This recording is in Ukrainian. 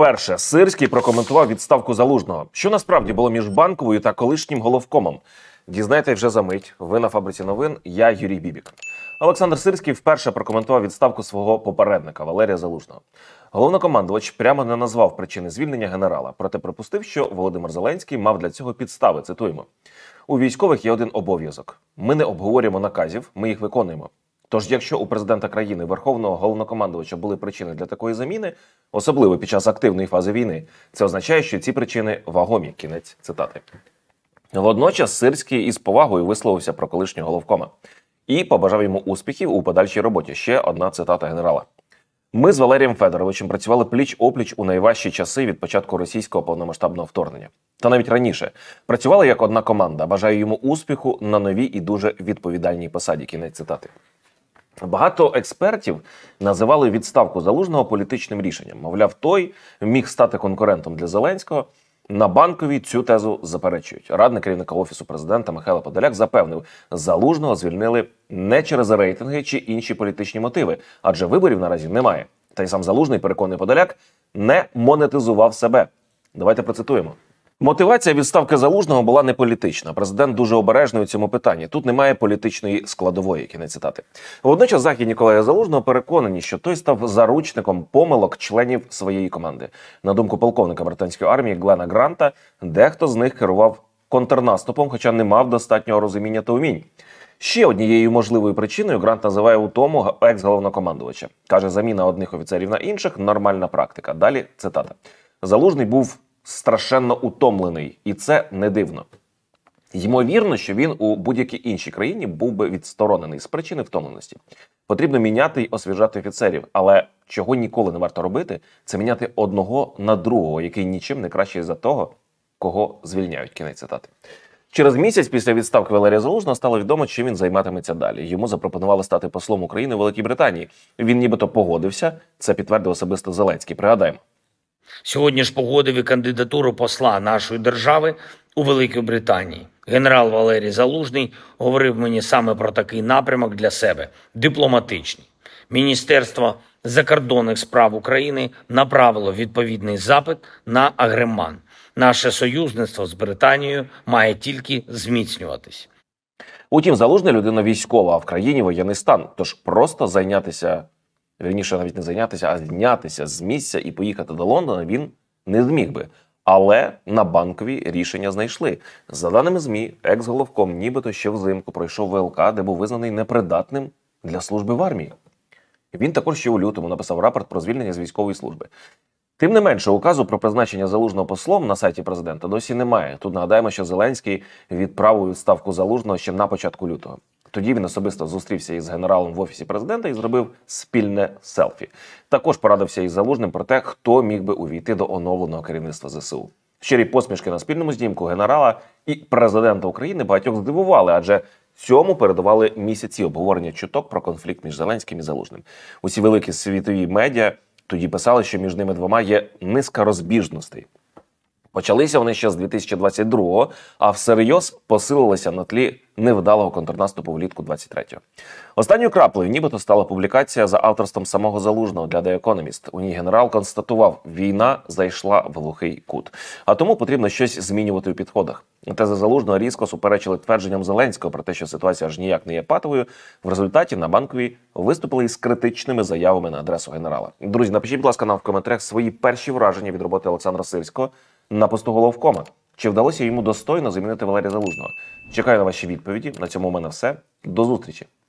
Перше, Сирський прокоментував відставку залужного, що насправді було між банковою та колишнім головкомом. Дізнайтесь вже за мить. Ви на фабриці новин. Я Юрій Бібік. Олександр Сирський вперше прокоментував відставку свого попередника Валерія Залужного. Головнокомандувач прямо не назвав причини звільнення генерала, проте припустив, що Володимир Зеленський мав для цього підстави. Цитуємо: у військових є один обов'язок: ми не обговорюємо наказів, ми їх виконуємо. Тож, якщо у президента країни верховного головнокомандувача були причини для такої заміни, особливо під час активної фази війни, це означає, що ці причини вагомі. Кінець цитати. Водночас Сирський із повагою висловився про колишнього головкома і побажав йому успіхів у подальшій роботі. Ще одна цитата генерала. Ми з Валерієм Федоровичем працювали пліч опліч у найважчі часи від початку російського повномасштабного вторгнення, та навіть раніше працювали як одна команда. Бажаю йому успіху на новій і дуже відповідальній посаді. Кінець цитати. Багато експертів називали відставку залужного політичним рішенням. Мовляв, той міг стати конкурентом для Зеленського. На банковій цю тезу заперечують. Радник керівника офісу президента Михайло Подоляк запевнив, залужного звільнили не через рейтинги чи інші політичні мотиви, адже виборів наразі немає. Та й сам залужний переконаний Подоляк не монетизував себе. Давайте процитуємо. Мотивація відставки залужного була не політична. Президент дуже обережний у цьому питанні. Тут немає політичної складової. Кінець цитати. Водночас західні колеги залужного переконані, що той став заручником помилок членів своєї команди. На думку полковника британської армії Глена Гранта, дехто з них керував контрнаступом, хоча не мав достатнього розуміння та умінь. Ще однією можливою причиною Грант називає у тому екс-головнокомандувача. каже заміна одних офіцерів на інших нормальна практика. Далі цитата залужний був страшенно утомлений, і це не дивно. Ймовірно, що він у будь-якій іншій країні був би відсторонений з причини втомленості. Потрібно міняти й освіжати офіцерів, але чого ніколи не варто робити, це міняти одного на другого, який нічим не кращий за того, кого звільняють. Кінець цитати. Через місяць після відставки Валерія Залужного стало відомо, чим він займатиметься далі. Йому запропонували стати послом України в Великій Британії. Він нібито погодився. Це підтвердив особисто Зеленський. Пригадаємо. Сьогодні ж погодив і кандидатуру посла нашої держави у Великій Британії. Генерал Валерій Залужний говорив мені саме про такий напрямок для себе дипломатичний. Міністерство закордонних справ України направило відповідний запит на Агреман. Наше союзництво з Британією має тільки зміцнюватись. Утім, залужна людина військова а в країні воєнний стан, тож просто зайнятися вірніше навіть не зайнятися, а знятися з місця і поїхати до Лондона він не зміг би. Але на банкові рішення знайшли. За даними ЗМІ, екс-головком нібито ще взимку пройшов ВЛК, де був визнаний непридатним для служби в армії. Він також ще у лютому написав рапорт про звільнення з військової служби. Тим не менше, указу про призначення залужного послом на сайті президента досі немає. Тут нагадаємо, що Зеленський відправив відставку залужного ще на початку лютого. Тоді він особисто зустрівся із генералом в офісі президента і зробив спільне селфі. Також порадився із залужним про те, хто міг би увійти до оновленого керівництва ЗСУ. Щирі посмішки на спільному знімку генерала і президента України багатьох здивували, адже цьому передували місяці обговорення чуток про конфлікт між Зеленським і Залужним. Усі великі світові медіа тоді писали, що між ними двома є низка розбіжностей. Почалися вони ще з 2022-го, а всерйоз посилилися на тлі невдалого контрнаступу влітку 23-го. Останньою краплею, нібито, стала публікація за авторством самого залужного для The Economist. У ній генерал констатував, війна зайшла в глухий кут, а тому потрібно щось змінювати у підходах. Тези залужного різко суперечили твердженням Зеленського про те, що ситуація аж ніяк не є патовою. В результаті на банковій виступили із критичними заявами на адресу генерала. Друзі, напишіть, будь ласка, нам в коментарях свої перші враження від роботи Олександра Сирського на посту головкома. Чи вдалося йому достойно замінити Валерія Залужного? Чекаю на ваші відповіді. На цьому у мене все. До зустрічі.